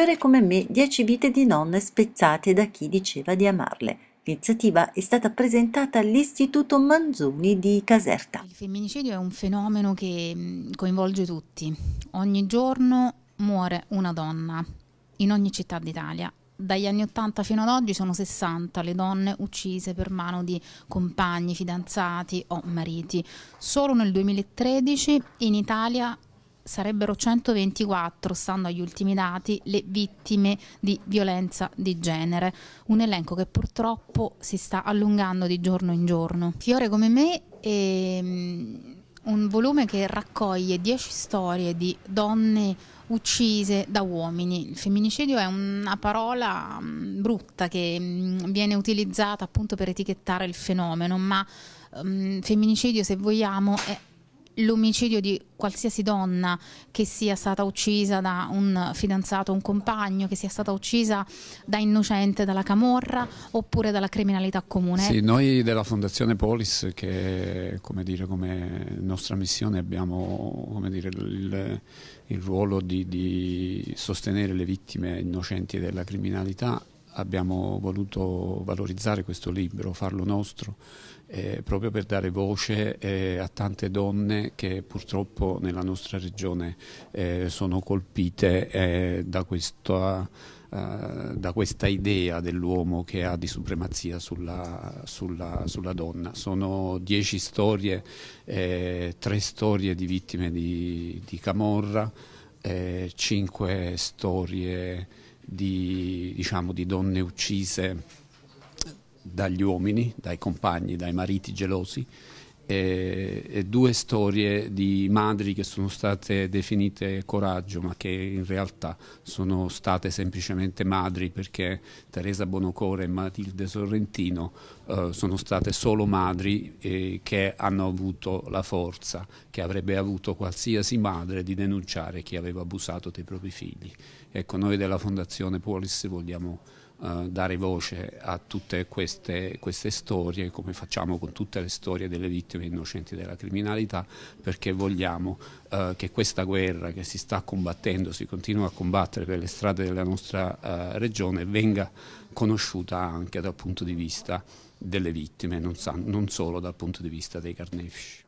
fiore come me 10 vite di nonne spezzate da chi diceva di amarle. L'iniziativa è stata presentata all'Istituto Manzoni di Caserta. Il femminicidio è un fenomeno che mm, coinvolge tutti. Ogni giorno muore una donna in ogni città d'Italia. Dagli anni 80 fino ad oggi sono 60 le donne uccise per mano di compagni, fidanzati o mariti. Solo nel 2013 in Italia sarebbero 124, stando agli ultimi dati, le vittime di violenza di genere, un elenco che purtroppo si sta allungando di giorno in giorno. Fiore come me è ehm, un volume che raccoglie 10 storie di donne uccise da uomini. Il femminicidio è una parola mm, brutta che mm, viene utilizzata appunto per etichettare il fenomeno, ma um, femminicidio, se vogliamo, è l'omicidio di qualsiasi donna che sia stata uccisa da un fidanzato, un compagno, che sia stata uccisa da innocente dalla camorra oppure dalla criminalità comune. Sì, noi della Fondazione Polis che come, dire, come nostra missione abbiamo dire, il, il, ruolo di, di sostenere le vittime innocenti della criminalità abbiamo voluto valorizzare questo libro, farlo nostro, eh, proprio per dare voce eh, a tante donne che purtroppo nella nostra regione eh, sono colpite eh, da questa, eh, da, questa, idea dell'uomo che ha di supremazia sulla, sulla, sulla donna. Sono dieci storie, eh, tre storie di vittime di, di Camorra, cinque storie di, diciamo, di donne uccise dagli uomini, dai compagni, dai mariti gelosi e, e due storie di madri che sono state definite coraggio ma che in realtà sono state semplicemente madri perché Teresa Bonocore e Matilde Sorrentino eh, sono state solo madri eh, che hanno avuto la forza che avrebbe avuto qualsiasi madre di denunciare chi aveva abusato dei propri figli. Ecco, noi della Fondazione Polis vogliamo eh, dare voce a tutte queste, queste storie, come facciamo con tutte le storie delle vittime innocenti della criminalità, perché vogliamo eh, che questa guerra che si sta combattendo, si continua a combattere per le strade della nostra eh, regione, venga conosciuta anche dal punto di vista delle vittime, non, sa, non solo dal punto di vista dei carnefici.